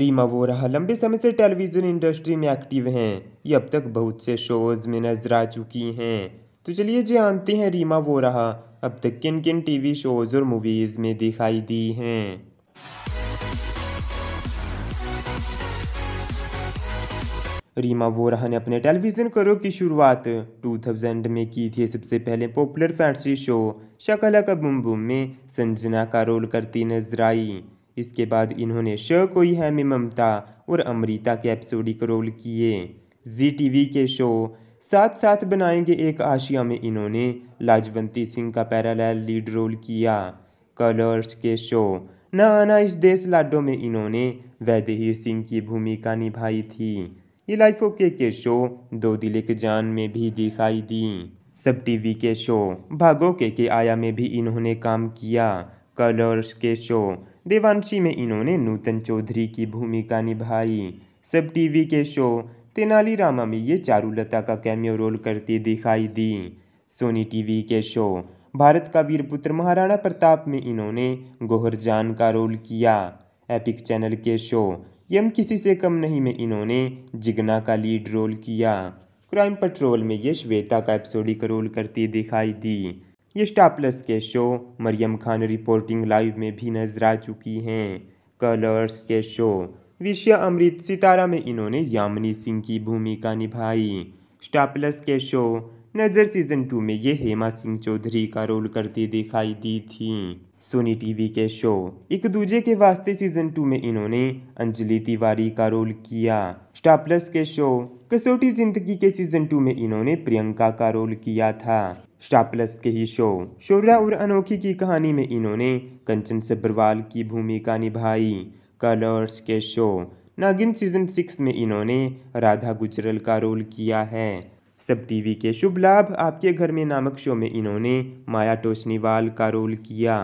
रीमा वोरा लंबे समय से टेलीविज़न इंडस्ट्री में एक्टिव हैं ये अब तक बहुत से शोज़ में नजर आ चुकी हैं तो चलिए जानते हैं रीमा वोरा अब तक किन किन टीवी शोज़ और मूवीज़ में दिखाई दी हैं रीमा वोरा ने अपने टेलीविज़न करो की शुरुआत 2000 में की थी सबसे पहले पॉपुलर फैंसी शो शकला का बुम बुम में संजना का रोल करती नजर आई इसके बाद इन्होंने श कोई है में ममता और अमृता के एपिसोडिक रोल किए जी टीवी के शो साथ साथ बनाएंगे एक आशिया में इन्होंने लाजवंती सिंह का पैरालैल लीड रोल किया कलर्स के शो न आना इस देश लाडो में इन्होंने वैदेही सिंह की भूमिका निभाई थी ये लाइफ ओके के शो दो दिल के जान में भी दिखाई दी सब टीवी के शो भागो के के आया में भी इन्होंने काम किया कलर्स के शो देवांशी में इन्होंने नूतन चौधरी की भूमिका निभाई सब टीवी के शो तेनालीरामा में ये चारुलता का कैमियो रोल करती दिखाई दी सोनी टीवी के शो भारत का वीरपुत्र महाराणा प्रताप में इन्होंने गोहर जान का रोल किया एपिक चैनल के शो यम किसी से कम नहीं में इन्होंने जिगना का लीड रोल किया क्राइम पेट्रोल में ये श्वेता का एपिसोडिक रोल करती दिखाई दी ये स्टार प्लस के show Mariam Khan reporting live में भी नजर आ चुकी हैं कलर्स के शो विषय अमृत सितारा में इन्होंने यामिनी सिंह की भूमिका निभाई स्टार प्लस के शो नजर सीजन टू में ये हेमा सिंह चौधरी का रोल करती दिखाई दी थी सोनी टीवी के शो एक दूजे के वास्ते सीजन टू में इन्होंने अंजलि तिवारी का रोल किया स्टार प्लस के शो कसौटी जिंदगी के सीजन टू में इन्होंने प्रियंका का रोल किया था स्टार प्लस के ही शो शोरा और अनोखी की कहानी में इन्होंने कंचन सब्रवाल की भूमिका निभाई कलर्स के शो नागिन सीजन सिक्स में इन्होंने राधा गुजरल का रोल किया है सब टीवी के शुभ लाभ आपके घर में नामक शो में इन्होंने माया टोशनीवाल का रोल किया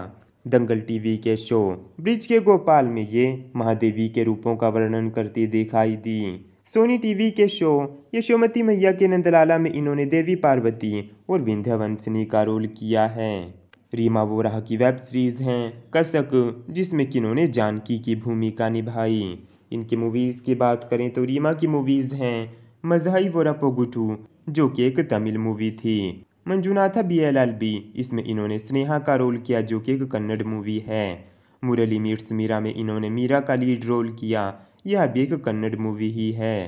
दंगल टीवी के शो ब्रिज के गोपाल में ये महादेवी के रूपों का वर्णन करती दिखाई दी सोनी टीवी के शो यशोमती मैया के नंदलाला में इन्होंने देवी पार्वती और विंध्यावंशनी का रोल किया है रीमा वोरा की वेब सीरीज़ हैं कसक जिसमें कि इन्होंने जानकी की भूमिका निभाई इनकी मूवीज़ की बात करें तो रीमा की मूवीज़ हैं मजहई वोरा पोगुटू जो कि एक तमिल मूवी थी Manjunatha B L L B इसमें इन्होंने स्नेहा का रोल किया जो कि एक कन्नड़ मूवी है मुरली मीट्स मीरा में इन्होंने मीरा का लीड रोल किया यह भी एक कन्नड़ मूवी ही है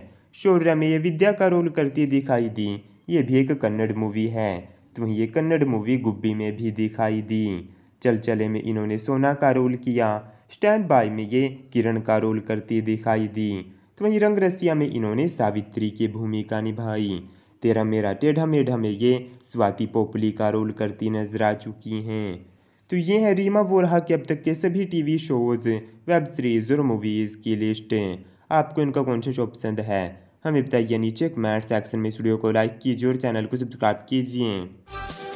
शौर्य में ये विद्या का रोल करती दिखाई दी ये भी एक कन्नड़ मूवी है तो ये कन्नड़ मूवी गुब्बी में भी दिखाई दी चल चले में इन्होंने सोना का रोल किया स्टैंड बाय में ये किरण का रोल करती दिखाई दी तो वहीं रंग रसिया में इन्होंने सावित्री की भूमिका निभाई तेरा मेरा टेढ़ा मेढ़ा में ये स्वाति पोपली का रोल करती नजर आ चुकी हैं तो ये है रीमा वोरहा के अब तक के सभी टीवी शोज़ वेब सीरीज़ और मूवीज़ की लिस्ट आपको इनका कौन सा शो पसंद है हमें बताइए नीचे कमेंट सेक्शन में स्टूडियो को लाइक कीजिए और चैनल को सब्सक्राइब कीजिए